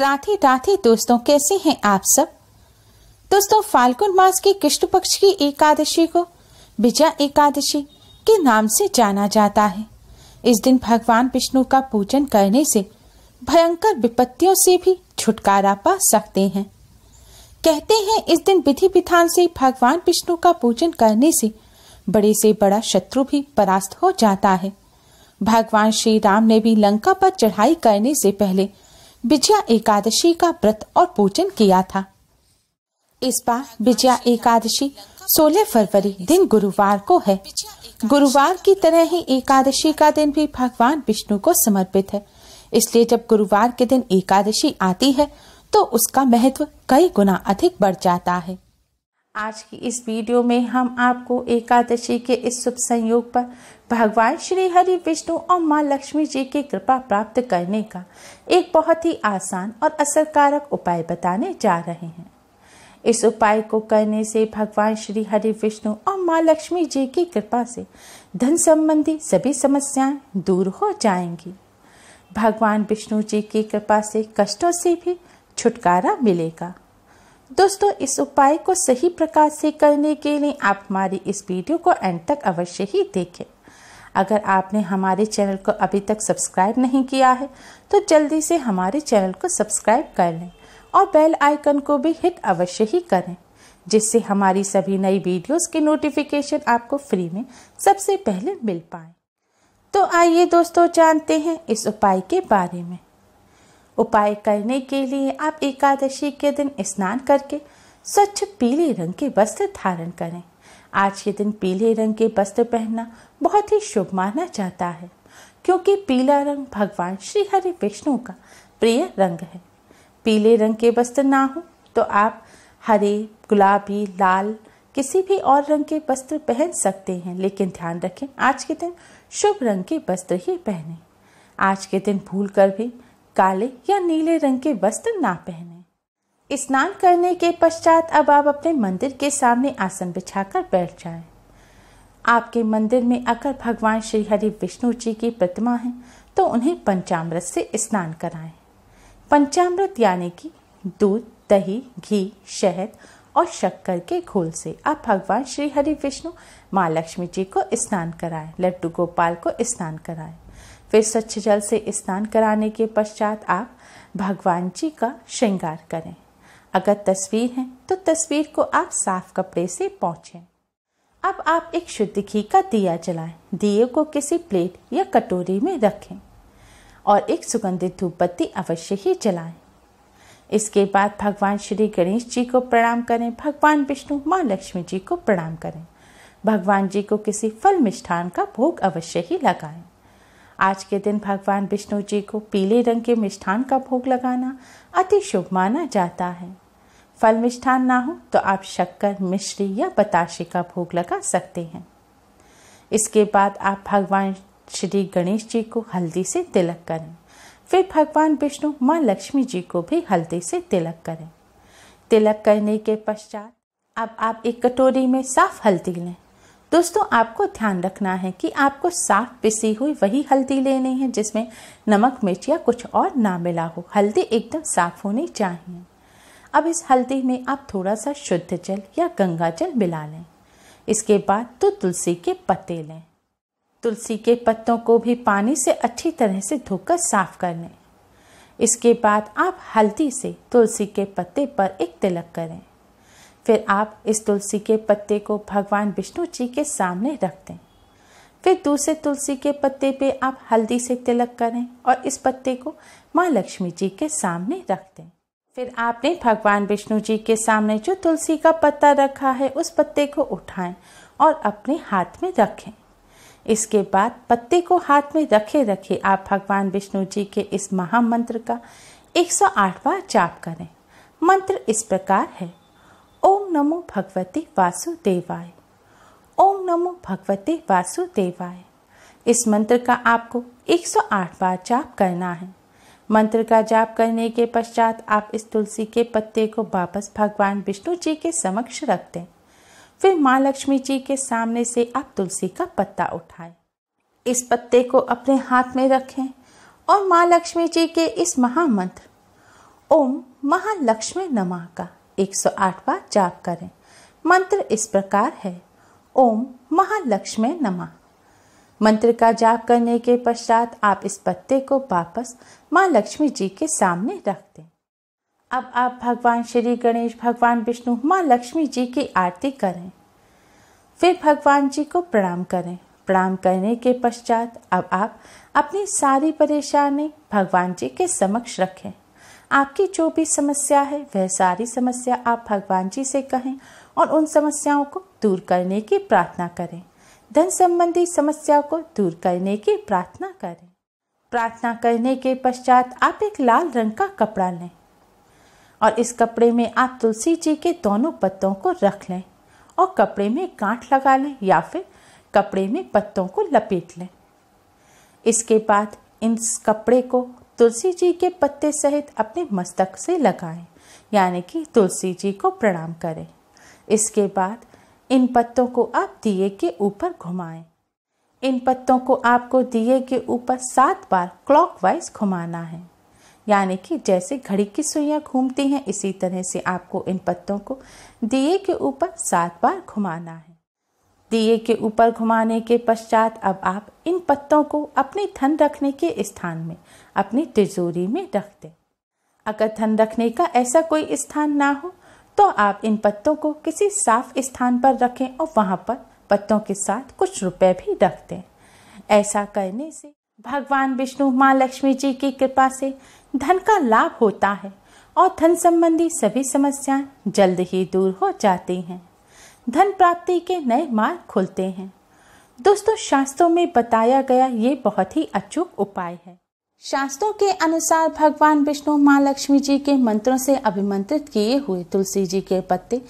राधे राधे दोस्तों कैसे हैं आप सब दोस्तों फाल्गुन मास के कृष्ण पक्ष की एकादशी को विजया एकादशी के नाम से जाना जाता है इस दिन भगवान विष्णु का पूजन करने से भयंकर विपत्तियों से भी छुटकारा पा सकते हैं कहते हैं इस दिन विधि विधान से भगवान विष्णु का पूजन करने से बड़े से बड़ा शत्रु भी परास्त हो जाता है भगवान श्री राम ने भी लंका पर चढ़ाई करने से पहले विजया एकादशी का व्रत और पूजन किया था इस बार विजया एकादशी 16 फरवरी दिन गुरुवार को है गुरुवार की तरह ही एकादशी का दिन भी भगवान विष्णु को समर्पित है इसलिए जब गुरुवार के दिन एकादशी आती है तो उसका महत्व कई गुना अधिक बढ़ जाता है आज की इस वीडियो में हम आपको एकादशी के इस शुभ संयोग पर भगवान श्री हरि विष्णु और माँ लक्ष्मी जी की कृपा प्राप्त करने का एक बहुत ही आसान और असरकारक उपाय बताने जा रहे हैं इस उपाय को करने से भगवान श्री हरि विष्णु और माँ लक्ष्मी जी की कृपा से धन संबंधी सभी समस्याएं दूर हो जाएंगी भगवान विष्णु जी की कृपा से कष्टों से भी छुटकारा मिलेगा दोस्तों इस उपाय को सही प्रकार से करने के लिए आप हमारी इस वीडियो को एंड तक अवश्य ही देखें अगर आपने हमारे चैनल को अभी तक सब्सक्राइब नहीं किया है तो जल्दी से हमारे चैनल को सब्सक्राइब कर लें और बेल आइकन को भी हिट अवश्य ही करें जिससे हमारी सभी नई वीडियोस की नोटिफिकेशन आपको फ्री में सबसे पहले मिल पाए तो आइए दोस्तों जानते हैं इस उपाय के बारे में उपाय करने के लिए आप एकादशी के दिन स्नान करके स्वच्छ पीले रंग के वस्त्र धारण करें आज के दिन पीले रंग के वस्त्र पहनना बहुत ही शुभ माना जाता है क्योंकि पीला रंग भगवान श्री हरि विष्णु का प्रिय रंग है पीले रंग के वस्त्र ना हो तो आप हरे गुलाबी लाल किसी भी और रंग के वस्त्र पहन सकते हैं लेकिन ध्यान रखें आज के दिन शुभ रंग के वस्त्र ही पहने आज के दिन भूल कर भी काले या नीले रंग के वस्त्र ना पहने स्नान करने के पश्चात अब आप अपने मंदिर के सामने आसन बिछाकर बैठ जाएं। आपके मंदिर में अगर भगवान श्री हरि विष्णु जी की प्रतिमा है तो उन्हें पंचामृत से स्नान कराएं। पंचामृत यानी कि दूध दही घी शहद और शक्कर के घोल से आप भगवान श्री हरि विष्णु माँ लक्ष्मी जी को स्नान कराएं लड्डू गोपाल को स्नान कराएं फिर स्वच्छ जल से स्नान कराने के पश्चात आप भगवान जी का श्रृंगार करें अगर तस्वीर है तो तस्वीर को आप साफ कपड़े से पहुंचे अब आप एक शुद्ध घी का दिया जलाएं दिए को किसी प्लेट या कटोरी में रखें और एक सुगंधित धूपबत्ती अवश्य ही जलाएं इसके बाद भगवान श्री गणेश जी को प्रणाम करें भगवान विष्णु माँ लक्ष्मी जी को प्रणाम करें भगवान जी को किसी फल मिष्ठान का भोग अवश्य ही लगाएं आज के दिन भगवान विष्णु जी को पीले रंग के मिष्ठान का भोग लगाना अति शुभ माना जाता है फल मिष्ठान ना हो तो आप शक्कर मिश्री या बताशे का भोग लगा सकते हैं इसके बाद आप भगवान श्री गणेश जी को हल्दी से तिलक करें फिर भगवान विष्णु माँ लक्ष्मी जी को भी हल्दी से तिलक करें तिलक करने के पश्चात अब आप एक कटोरी में साफ हल्दी लें दोस्तों आपको ध्यान रखना है कि आपको साफ पिसी हुई वही हल्दी लेनी है जिसमें नमक मिर्च या कुछ और ना मिला हो हल्दी एकदम साफ होनी चाहिए अब इस हल्दी में आप थोड़ा सा शुद्ध जल या गंगा जल मिला लें इसके बाद तो तुलसी के पत्ते लें तुलसी के पत्तों को भी पानी से अच्छी तरह से धोकर साफ कर लें इसके बाद आप हल्दी से तुलसी के पत्ते पर एक तिलक करें फिर आप इस तुलसी के पत्ते को भगवान विष्णु जी के सामने रख दें फिर दूसरे तुलसी के पत्ते पे आप हल्दी से तिलक करें और इस पत्ते को माँ लक्ष्मी जी के सामने रख दें फिर आपने भगवान विष्णु जी के सामने जो तुलसी का पत्ता रखा है उस पत्ते को उठाएं और अपने हाथ में रखें इसके बाद पत्ते को हाथ में रखे रखे आप भगवान विष्णु जी के इस महामंत्र का बार जाप करें मंत्र इस प्रकार है नमो भगवते वासुदेवाय ओम नमो भगवते वासुदेवाय इस मंत्र का आपको 108 बार जाप करना है मंत्र का जाप करने के पश्चात आप इस तुलसी के पत्ते को वापस भगवान विष्णु जी के समक्ष रख दें फिर माँ लक्ष्मी जी के सामने से आप तुलसी का पत्ता उठाएं इस पत्ते को अपने हाथ में रखें और माँ लक्ष्मी जी के इस महामंत्र ओम महालक्ष्मी नमा का एक सौ आठवा जाप करें मंत्र इस प्रकार है ओम महालक्ष्मी नमः मंत्र का जाप करने के पश्चात आप इस पत्ते को वापस माँ लक्ष्मी जी के सामने रख दें अब आप भगवान श्री गणेश भगवान विष्णु माँ लक्ष्मी जी की आरती करें फिर भगवान जी को प्रणाम करें प्रणाम करने के पश्चात अब आप अपनी सारी परेशानी भगवान जी के समक्ष रखें आपकी जो भी समस्या है वह सारी समस्या आप भगवान जी से कहें और उन समस्याओं को दूर करने की प्रार्थना करें धन संबंधी समस्या को दूर करने की प्रार्थना करें प्रार्थना करने के पश्चात आप एक लाल रंग का कपड़ा लें और इस कपड़े में आप तुलसी जी के दोनों पत्तों को रख लें और कपड़े में गांठ लगा लें या फिर कपड़े में पत्तों को लपेट लें इसके बाद इस कपड़े को तुलसी जी के पत्ते सहित अपने मस्तक से लगाएं यानी कि तुलसी जी को प्रणाम करें इसके बाद इन पत्तों को आप दिए के ऊपर घुमाएं इन पत्तों को आपको दिए के ऊपर सात बार क्लॉकवाइज घुमाना है यानी कि जैसे घड़ी की सुइयां घूमती हैं इसी तरह से आपको इन पत्तों को दिए के ऊपर सात बार घुमाना है दिए के ऊपर घुमाने के पश्चात अब आप इन पत्तों को अपने धन रखने के स्थान में अपनी तिजोरी में रख दें अगर धन रखने का ऐसा कोई स्थान ना हो तो आप इन पत्तों को किसी साफ स्थान पर रखें और वहाँ पर पत्तों के साथ कुछ रुपए भी रख दें ऐसा करने से भगवान विष्णु माँ लक्ष्मी जी की कृपा से धन का लाभ होता है और धन संबंधी सभी समस्याएं जल्द ही दूर हो जाती हैं धन प्राप्ति के नए मार्ग खुलते हैं दोस्तों शास्त्रों में बताया गया ये बहुत ही अचूक उपाय है शास्त्रों के अनुसार भगवान विष्णु माँ लक्ष्मी जी के मंत्रों से अभिमंत्रित किए हुए तुलसी जी के पत्ते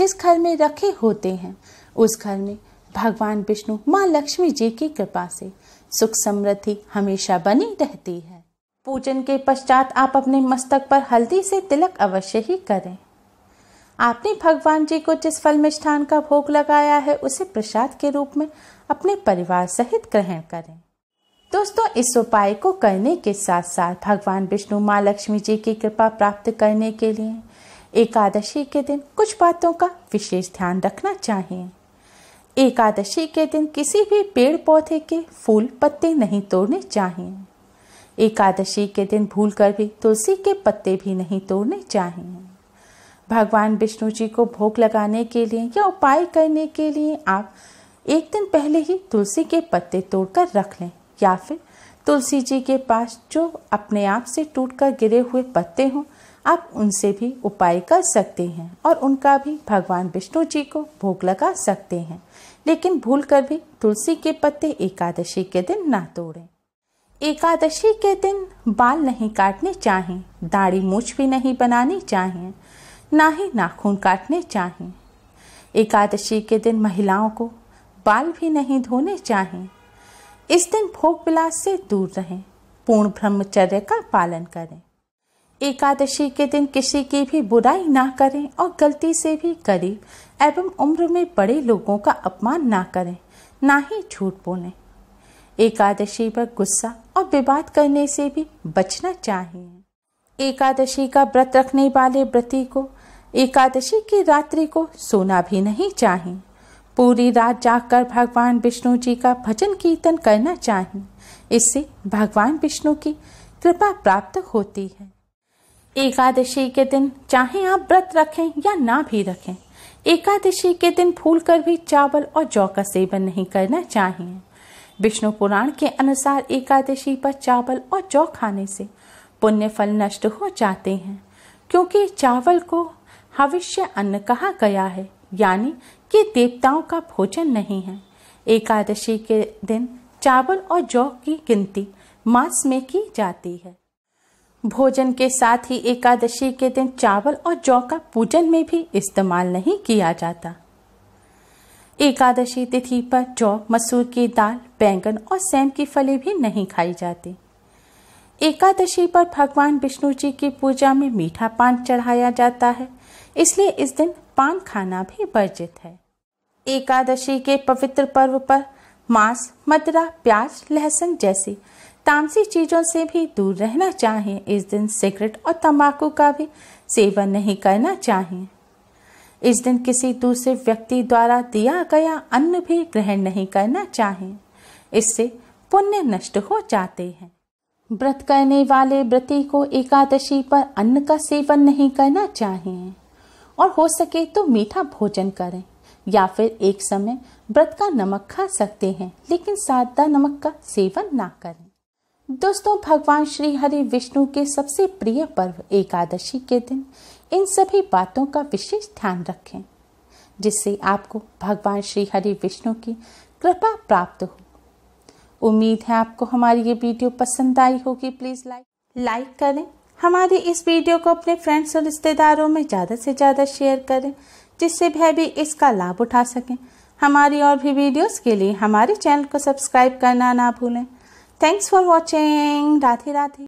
जिस घर में रखे होते हैं उस घर में भगवान विष्णु माँ लक्ष्मी जी की कृपा से सुख समृद्धि हमेशा बनी रहती है पूजन के पश्चात आप अपने मस्तक पर हल्दी से तिलक अवश्य ही करें आपने भगवान जी को जिस फल मिष्ठान का भोग लगाया है उसे प्रसाद के रूप में अपने परिवार सहित ग्रहण करें दोस्तों इस उपाय को करने के साथ साथ भगवान विष्णु माँ लक्ष्मी जी की कृपा प्राप्त करने के लिए एकादशी के दिन कुछ बातों का विशेष ध्यान रखना चाहिए एकादशी के दिन किसी भी पेड़ पौधे के फूल पत्ते नहीं तोड़ने चाहिए एकादशी के दिन भूल कर भी तुलसी के पत्ते भी नहीं तोड़ने चाहिए भगवान विष्णु जी को भोग लगाने के लिए या उपाय करने के लिए आप एक दिन पहले ही तुलसी के पत्ते तोड़कर रख लें या फिर तुलसी जी के पास जो अपने आप से टूट कर गिरे हुए पत्ते हों आप उनसे भी उपाय कर सकते हैं और उनका भी भगवान विष्णु जी को भोग लगा सकते हैं लेकिन भूल कर भी तुलसी के पत्ते एकादशी के दिन ना तोड़ें एकादशी के दिन बाल नहीं काटने चाहे दाढ़ी मूछ भी नहीं बनानी चाहिए ना ही नाखून काटने चाहे एकादशी के दिन महिलाओं को बाल भी नहीं धोने चाहें इस दिन भोग विलास से दूर रहें पूर्ण ब्रह्मचर्य का पालन करें एकादशी के दिन किसी की भी बुराई ना करें और गलती से भी गरीब एवं उम्र में बड़े लोगों का अपमान ना करें ना ही झूठ बोलें एकादशी पर गुस्सा और विवाद करने से भी बचना चाहिए एकादशी का व्रत रखने वाले व्रती को एकादशी की रात्रि को सोना भी नहीं चाहिए पूरी रात जागकर भगवान विष्णु जी का भजन कीर्तन करना चाहिए इससे भगवान विष्णु की कृपा प्राप्त होती है एकादशी के दिन चाहे आप व्रत रखें या ना भी रखें एकादशी के दिन फूल कर भी चावल और जौ का सेवन नहीं करना चाहिए विष्णु पुराण के अनुसार एकादशी पर चावल और जौ खाने से पुण्य फल नष्ट हो जाते हैं क्योंकि चावल को हविष्य अन्न कहा गया है यानी कि देवताओं का भोजन नहीं है एकादशी के दिन चावल और जौ की गिनती मांस में की जाती है भोजन के साथ ही एकादशी के दिन चावल और जौ का पूजन में भी इस्तेमाल नहीं किया जाता एकादशी तिथि पर जौ मसूर की दाल बैंगन और सेम की फली भी नहीं खाई जाती एकादशी पर भगवान विष्णु जी की पूजा में मीठा पान चढ़ाया जाता है इसलिए इस दिन पान खाना भी वर्जित है एकादशी के पवित्र पर्व पर मांस मदरा प्याज लहसुन जैसी तामसी चीजों से भी दूर रहना चाहिए इस दिन सिगरेट और तंबाकू का भी सेवन नहीं करना चाहिए इस दिन किसी दूसरे व्यक्ति द्वारा दिया गया अन्न भी ग्रहण नहीं करना चाहिए इससे पुण्य नष्ट हो जाते हैं व्रत करने वाले व्रती को एकादशी पर अन्न का सेवन नहीं करना चाहिए और हो सके तो मीठा भोजन करें या फिर एक समय व्रत का नमक खा सकते हैं लेकिन सादा नमक का सेवन ना करें दोस्तों भगवान श्री हरि विष्णु के सबसे प्रिय पर्व एकादशी के दिन इन सभी बातों का विशेष ध्यान रखें जिससे आपको भगवान श्री हरि विष्णु की कृपा प्राप्त हो उम्मीद है आपको हमारी ये वीडियो पसंद आई होगी प्लीज़ लाइक लाइक करें हमारी इस वीडियो को अपने फ्रेंड्स और रिश्तेदारों में ज़्यादा से ज़्यादा शेयर करें जिससे वह भी इसका लाभ उठा सकें हमारी और भी वीडियोस के लिए हमारे चैनल को सब्सक्राइब करना ना भूलें thanks for watching Radhe Radhe